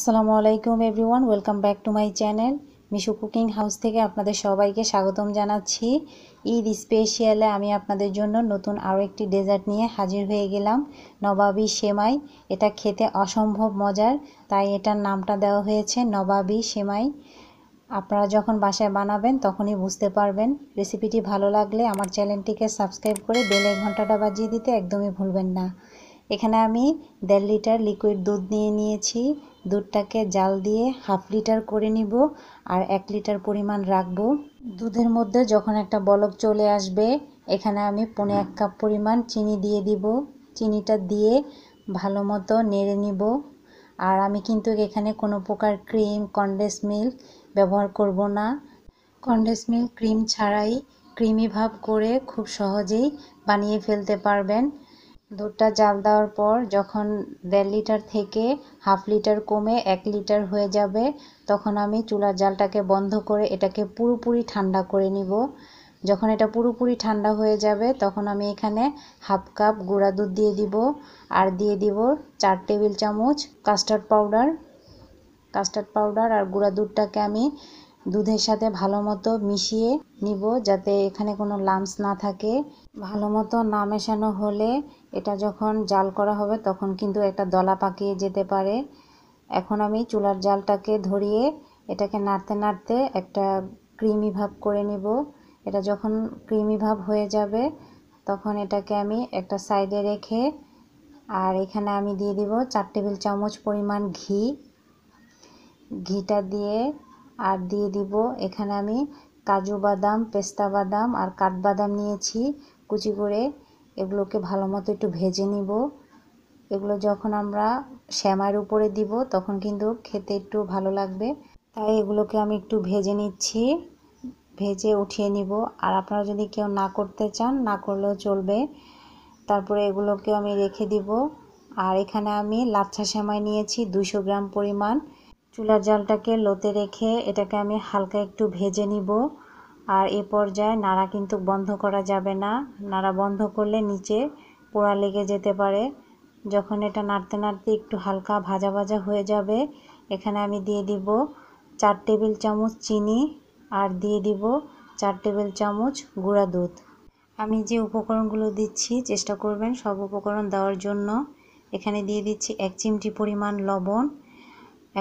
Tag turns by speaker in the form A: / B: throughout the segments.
A: আসসালামু আলাইকুম everyone welcome back to my channel Mishu cooking house থেকে আপনাদের সবাইকে স্বাগতম জানাচ্ছি ঈদ স্পেশিয়ালে আমি আপনাদের জন্য নতুন আরও একটি ডেজার্ট নিয়ে হাজির হয়ে গেলাম নবাবি সেমাই এটা খেতে অসম্ভব মজার তাই এটার নামটা দেওয়া হয়েছে নবাবি সেমাই আপনারা যখন বাসায় বানাবেন তখনই বুঝতে পারবেন রেসিপিটি ভালো লাগলে আমার চ্যানেলটিকে সাবস্ক্রাইব করে বেলে ঘন্টাটা বাজিয়ে দিতে একদমই ভুলবেন না এখানে আমি দেড় লিটার লিকুইড দুধ নিয়ে নিয়েছি দুধটাকে জাল দিয়ে হাফ লিটার করে নিব আর এক লিটার পরিমাণ রাখবো দুধের মধ্যে যখন একটা বলক চলে আসবে এখানে আমি পনে এক কাপ পরিমাণ চিনি দিয়ে দিব চিনিটা দিয়ে ভালো মতো নেড়ে নিব আর আমি কিন্তু এখানে কোনো প্রকার ক্রিম কনডেন্স মিল্ক ব্যবহার করব না কনডেন্স মিল্ক ক্রিম ছাড়াই ক্রিমি ভাব করে খুব সহজেই বানিয়ে ফেলতে পারবেন দুধটা জাল দেওয়ার পর যখন দেড় লিটার থেকে হাফ লিটার কমে এক লিটার হয়ে যাবে তখন আমি চুলার জালটাকে বন্ধ করে এটাকে পুরোপুরি ঠান্ডা করে নিব যখন এটা পুরোপুরি ঠান্ডা হয়ে যাবে তখন আমি এখানে হাফ কাপ গুঁড়া দুধ দিয়ে দিব আর দিয়ে দিব চার টেবিল চামচ কাস্টার্ড পাউডার কাস্টার্ড পাউডার আর গুঁড়া দুধটাকে আমি দুধের সাথে ভালো মতো মিশিয়ে নিব যাতে এখানে কোনো লামস না থাকে ভালো মতো না মেশানো হলে এটা যখন জাল করা হবে তখন কিন্তু একটা দলা পাকিয়ে যেতে পারে এখন আমি চুলার জালটাকে ধরিয়ে এটাকে নাড়তে নাড়তে একটা ক্রিমি ভাব করে নিব এটা যখন ক্রিমি ভাব হয়ে যাবে তখন এটাকে আমি একটা সাইডে রেখে আর এখানে আমি দিয়ে দিব চার টেবিল চামচ পরিমাণ ঘি ঘিটা দিয়ে আর দিয়ে দিব এখানে আমি কাজু বাদাম পেস্তা বাদাম আর কাঠবাদাম নিয়েছি কুচি করে এগুলোকে ভালো মতো একটু ভেজে নিব এগুলো যখন আমরা শ্যামার উপরে দিব তখন কিন্তু খেতে একটু ভালো লাগবে তাই এগুলোকে আমি একটু ভেজে নিচ্ছি ভেজে উঠিয়ে নিব আর আপনারা যদি কেউ না করতে চান না করলেও চলবে তারপরে এগুলোকে আমি রেখে দিব আর এখানে আমি লাচ্ছা শ্যামাই নিয়েছি দুশো গ্রাম পরিমাণ চুলার জালটাকে লোতে রেখে এটাকে আমি হালকা একটু ভেজে নিব আর এ পর্যায়ে নাড়া কিন্তু বন্ধ করা যাবে না নাড়া বন্ধ করলে নিচে পোড়া লেগে যেতে পারে যখন এটা নাড়তে নাড়তে একটু হালকা ভাজা ভাজা হয়ে যাবে এখানে আমি দিয়ে দিব চার টেবিল চামচ চিনি আর দিয়ে দিব চার টেবিল চামচ গুঁড়া দুধ আমি যে উপকরণগুলো দিচ্ছি চেষ্টা করবেন সব উপকরণ দেওয়ার জন্য এখানে দিয়ে দিচ্ছি এক চিমটি পরিমাণ লবণ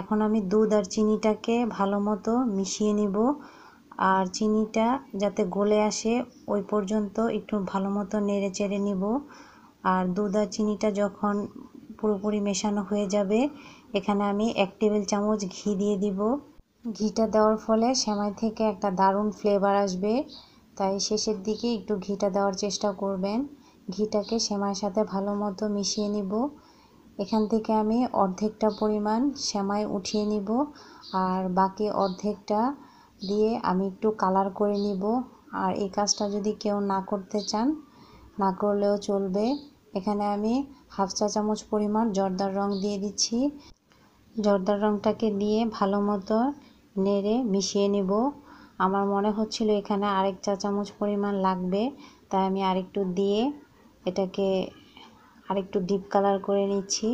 A: এখন আমি দুধ আর চিনিটাকে ভালো মতো মিশিয়ে নিব আর চিনিটা যাতে গলে আসে ওই পর্যন্ত একটু ভালো মতো নেড়ে চেড়ে নিব আর দুধ আর চিনিটা যখন পুরোপুরি মেশানো হয়ে যাবে এখানে আমি এক টেবিল চামচ ঘি দিয়ে দিব ঘিটা দেওয়ার ফলে সেমাই থেকে একটা দারুণ ফ্লেভার আসবে তাই শেষের দিকে একটু ঘিটা দেওয়ার চেষ্টা করবেন ঘিটাকে সেমাইয়ের সাথে ভালো মতো মিশিয়ে নিব এখান থেকে আমি অর্ধেকটা পরিমাণ সেমাই উঠিয়ে নিব আর বাকি অর্ধেকটা দিয়ে আমি একটু কালার করে নিব আর এই কাজটা যদি কেউ না করতে চান না করলেও চলবে এখানে আমি হাফ চা চামচ পরিমাণ জর্দার রং দিয়ে দিচ্ছি জর্দার রংটাকে দিয়ে ভালো মতো নেড়ে মিশিয়ে নেব আমার মনে হচ্ছিল এখানে আরেক চা চামচ পরিমাণ লাগবে তাই আমি আরেকটু দিয়ে এটাকে আর একটু ডিপ কালার করে নিচ্ছি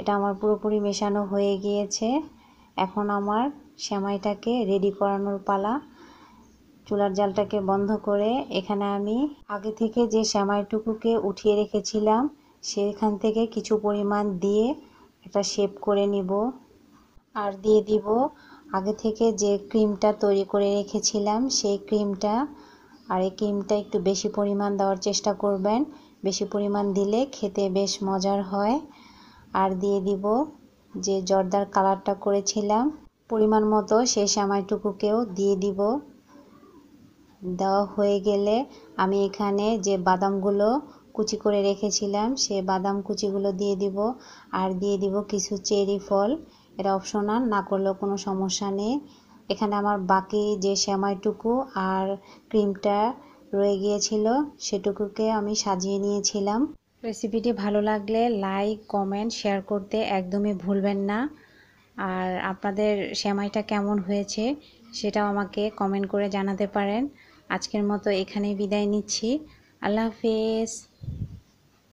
A: এটা আমার পুরোপুরি মেশানো হয়ে গিয়েছে এখন আমার শ্যামাইটাকে রেডি করানোর পালা চুলার জালটাকে বন্ধ করে এখানে আমি আগে থেকে যে শ্যামাইটুকুকে উঠিয়ে রেখেছিলাম সেখান থেকে কিছু পরিমাণ দিয়ে একটা শেপ করে নিব আর দিয়ে দিব আগে থেকে যে ক্রিমটা তৈরি করে রেখেছিলাম সেই ক্রিমটা আর এই ক্রিমটা একটু বেশি পরিমাণ দেওয়ার চেষ্টা করবেন বেশি পরিমাণ দিলে খেতে বেশ মজার হয় আর দিয়ে দিব যে জর্দার কালারটা করেছিলাম পরিমাণ মতো সে সামাইটুকুকেও দিয়ে দিব দেওয়া হয়ে গেলে আমি এখানে যে বাদামগুলো কুচি করে রেখেছিলাম সে বাদাম কুচিগুলো দিয়ে দিব আর দিয়ে দিব কিছু চেরি ফল এটা অপশনাল না করলেও কোনো সমস্যা নেই এখানে আমার বাকি যে সেমাইটুকু আর ক্রিমটা রয়ে গিয়েছিল সেটুকুকে আমি সাজিয়ে নিয়েছিলাম রেসিপিটি ভালো লাগলে লাইক কমেন্ট শেয়ার করতে একদমই ভুলবেন না আর আপনাদের সেমাইটা কেমন হয়েছে সেটাও আমাকে কমেন্ট করে জানাতে পারেন আজকের মতো এখানেই বিদায় নিচ্ছি আল্লাহ হাফেজ